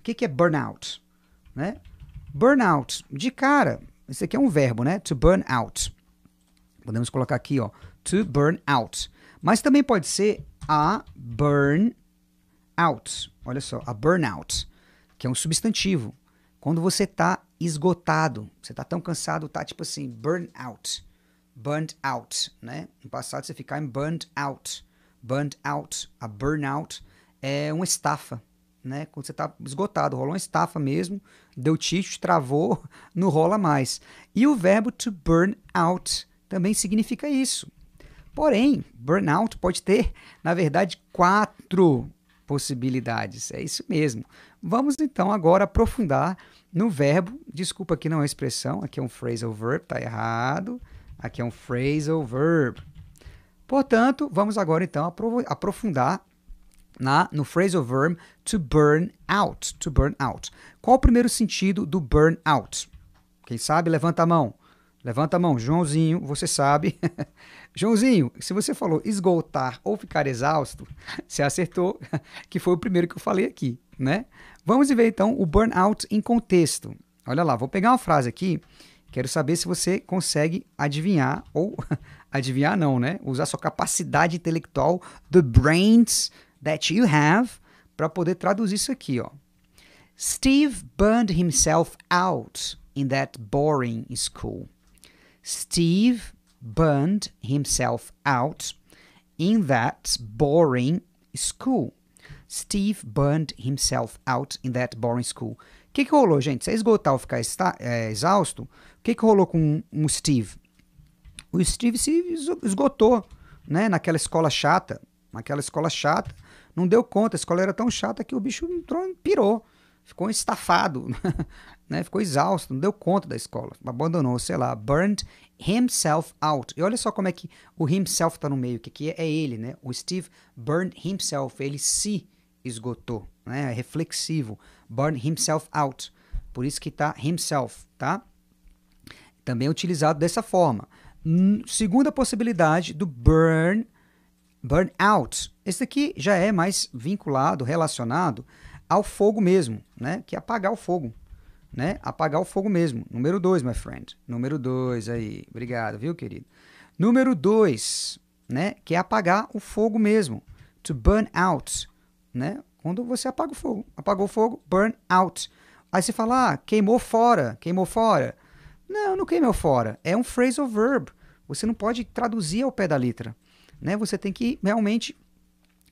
O que, que é burnout? Né? Burnout, de cara, isso aqui é um verbo, né? To burn out. Podemos colocar aqui, ó, to burn out. Mas também pode ser a burn out. Olha só, a burnout, que é um substantivo. Quando você tá esgotado, você tá tão cansado, tá tipo assim, burn out. Burnt out, né? No passado você ficar em burned out. Burnt out, a burnout é uma estafa, né? Quando você está esgotado, rolou uma estafa mesmo, deu ticho, travou, não rola mais. E o verbo to burn out também significa isso. Porém, burnout pode ter, na verdade, quatro possibilidades. É isso mesmo. Vamos então agora aprofundar no verbo. Desculpa, aqui não é uma expressão, aqui é um phrasal verb, tá errado. Aqui é um phrasal verb. Portanto, vamos agora então aprofundar na, no phrasal verb to burn out. To burn out. Qual o primeiro sentido do burn out? Quem sabe, levanta a mão. Levanta a mão, Joãozinho, você sabe. Joãozinho, se você falou esgotar ou ficar exausto, você acertou, que foi o primeiro que eu falei aqui, né? Vamos ver então o burnout em contexto. Olha lá, vou pegar uma frase aqui, quero saber se você consegue adivinhar ou adivinhar não, né? Usar sua capacidade intelectual, the brains that you have, para poder traduzir isso aqui, ó. Steve burned himself out in that boring school. Steve burned himself out in that boring school. Steve burned himself out in that boring school. O que, que rolou, gente? Se é esgotar ou ficar esta, é, exausto, o que, que rolou com o Steve? O Steve se esgotou né, naquela escola chata naquela escola chata. Não deu conta, a escola era tão chata que o bicho entrou, pirou, ficou estafado, né? ficou exausto, não deu conta da escola, abandonou, sei lá, burned himself out. E olha só como é que o himself está no meio, que aqui é ele, né? O Steve burned himself, ele se esgotou, né? É reflexivo, burned himself out. Por isso que tá himself, tá? Também é utilizado dessa forma. Segunda possibilidade do burn burnout. Esse aqui já é mais vinculado, relacionado ao fogo mesmo, né? Que é apagar o fogo, né? Apagar o fogo mesmo. Número 2, my friend. Número 2 aí. Obrigado, viu, querido? Número 2, né? Que é apagar o fogo mesmo. To burn out, né? Quando você apaga o fogo. Apagou o fogo, burn out. Aí você fala, ah, queimou fora, queimou fora. Não, não queimou fora. É um phrasal verb. Você não pode traduzir ao pé da letra né? Você tem que realmente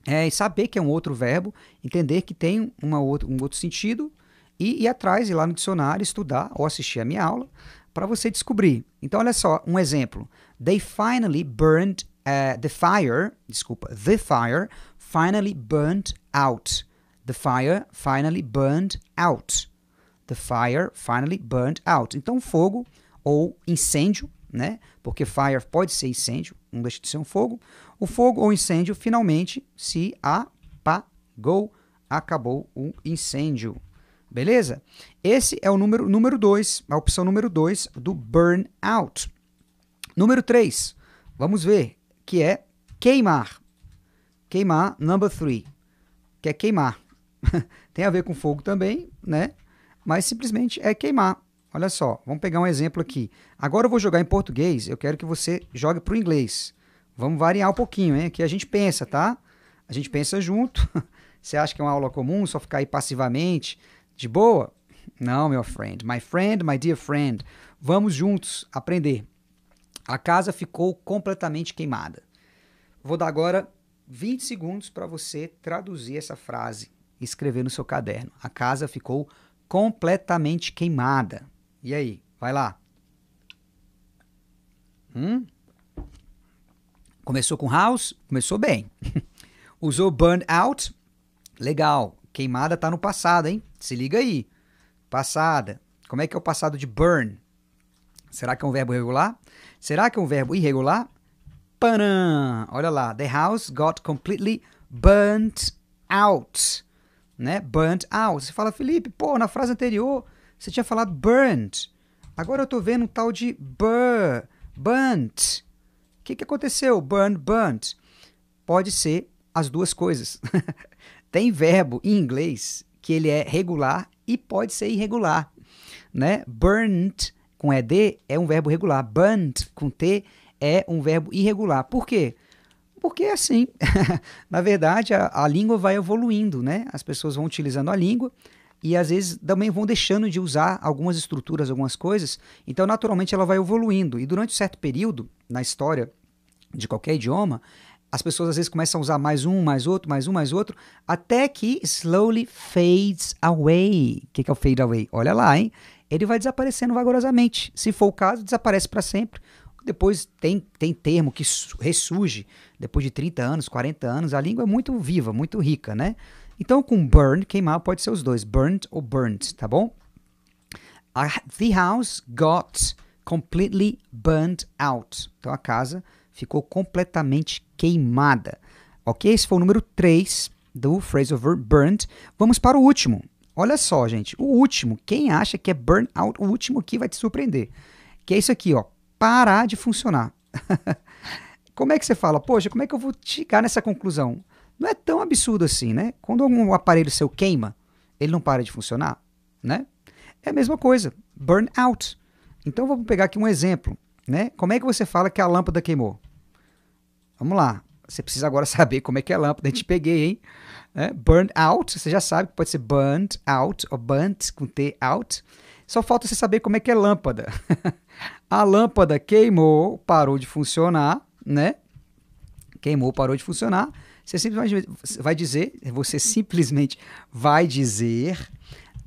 é, saber que é um outro verbo, entender que tem uma um outro sentido e ir atrás, ir lá no dicionário, estudar ou assistir a minha aula para você descobrir. Então, olha só, um exemplo. They finally burned uh, the fire, desculpa, the fire finally burned out. The fire finally burned out. The fire finally burned out. Então, fogo ou incêndio, né? Porque fire pode ser incêndio, não deixa de ser um fogo. O fogo ou incêndio finalmente se apagou. Acabou o incêndio. Beleza? Esse é o número número 2, a opção número 2 do burnout. Número 3, vamos ver, que é queimar. Queimar, number 3, que é queimar. Tem a ver com fogo também, né? Mas simplesmente é queimar. Olha só, vamos pegar um exemplo aqui. Agora eu vou jogar em português, eu quero que você jogue para o inglês. Vamos variar um pouquinho, hein? Aqui a gente pensa, tá? A gente pensa junto. Você acha que é uma aula comum só ficar aí passivamente? De boa? Não, meu friend. My friend, my dear friend. Vamos juntos aprender. A casa ficou completamente queimada. Vou dar agora 20 segundos para você traduzir essa frase e escrever no seu caderno. A casa ficou completamente queimada. E aí? Vai lá. Hum? Começou com House? Começou bem. Usou Burn Out? Legal. Queimada tá no passado, hein? Se liga aí. Passada. Como é que é o passado de burn? Será que é um verbo regular? Será que é um verbo irregular? Panã! Olha lá. The house got completely burnt out. Né? Burnt out. Você fala, Felipe, pô, na frase anterior você tinha falado burnt. Agora eu estou vendo um tal de bur, burnt. O que, que aconteceu? Burn, burnt. Pode ser as duas coisas. Tem verbo em inglês que ele é regular e pode ser irregular. Né? Burnt com ED é um verbo regular. Burnt com T é um verbo irregular. Por quê? Porque é assim. Na verdade, a, a língua vai evoluindo, né? As pessoas vão utilizando a língua e às vezes também vão deixando de usar algumas estruturas, algumas coisas. Então, naturalmente, ela vai evoluindo. E durante um certo período na história de qualquer idioma, as pessoas às vezes começam a usar mais um, mais outro, mais um, mais outro, até que slowly fades away. O que, que é o fade away? Olha lá, hein? Ele vai desaparecendo vagarosamente. Se for o caso, desaparece para sempre. Depois tem, tem termo que ressurge depois de 30 anos, 40 anos. A língua é muito viva, muito rica, né? Então, com burn, queimar pode ser os dois, burnt ou burnt, tá bom? The house got completely burnt out. Então, a casa ficou completamente queimada. Ok? Esse foi o número 3 do phrasal verb burnt. Vamos para o último. Olha só, gente. O último. Quem acha que é burn out, o último aqui vai te surpreender. Que é isso aqui, ó. Parar de funcionar. como é que você fala? Poxa, como é que eu vou chegar nessa conclusão? não é tão absurdo assim, né? Quando um aparelho seu queima, ele não para de funcionar, né? É a mesma coisa, burnout. Então vamos pegar aqui um exemplo, né? Como é que você fala que a lâmpada queimou? Vamos lá. Você precisa agora saber como é que é a lâmpada. A gente peguei, hein? É, out, você já sabe que pode ser burnt out ou burnt com T out. Só falta você saber como é que é lâmpada. a lâmpada queimou, parou de funcionar, né? Queimou, parou de funcionar. Você simplesmente vai dizer, você simplesmente vai dizer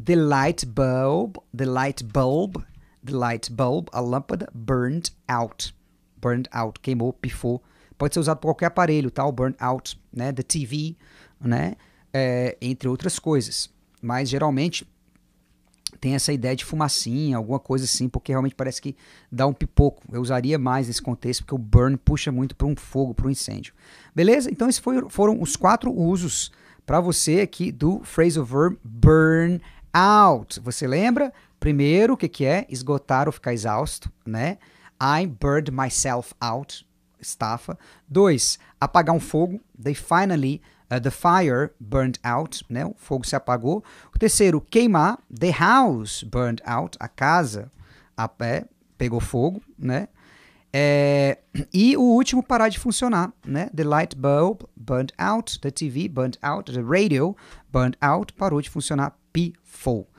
the light bulb, the light bulb, the light bulb, a lâmpada burned out. Burned out, queimou, pifou. Pode ser usado por qualquer aparelho, tal, tá? out, né, the TV, né, é, entre outras coisas. Mas geralmente tem essa ideia de fumacinha, alguma coisa assim, porque realmente parece que dá um pipoco. Eu usaria mais nesse contexto, porque o burn puxa muito para um fogo, para um incêndio. Beleza? Então, esses foi, foram os quatro usos para você aqui do phrasal verb burn out. Você lembra? Primeiro, o que, que é? Esgotar ou ficar exausto, né? I burned myself out, estafa. Dois, apagar um fogo. They finally Uh, the fire burned out, né? O fogo se apagou. O terceiro, queimar. The house burned out, a casa a pé pegou fogo, né? É, e o último parar de funcionar, né? The light bulb burned out, the TV burned out, the radio burned out, parou de funcionar, pifou.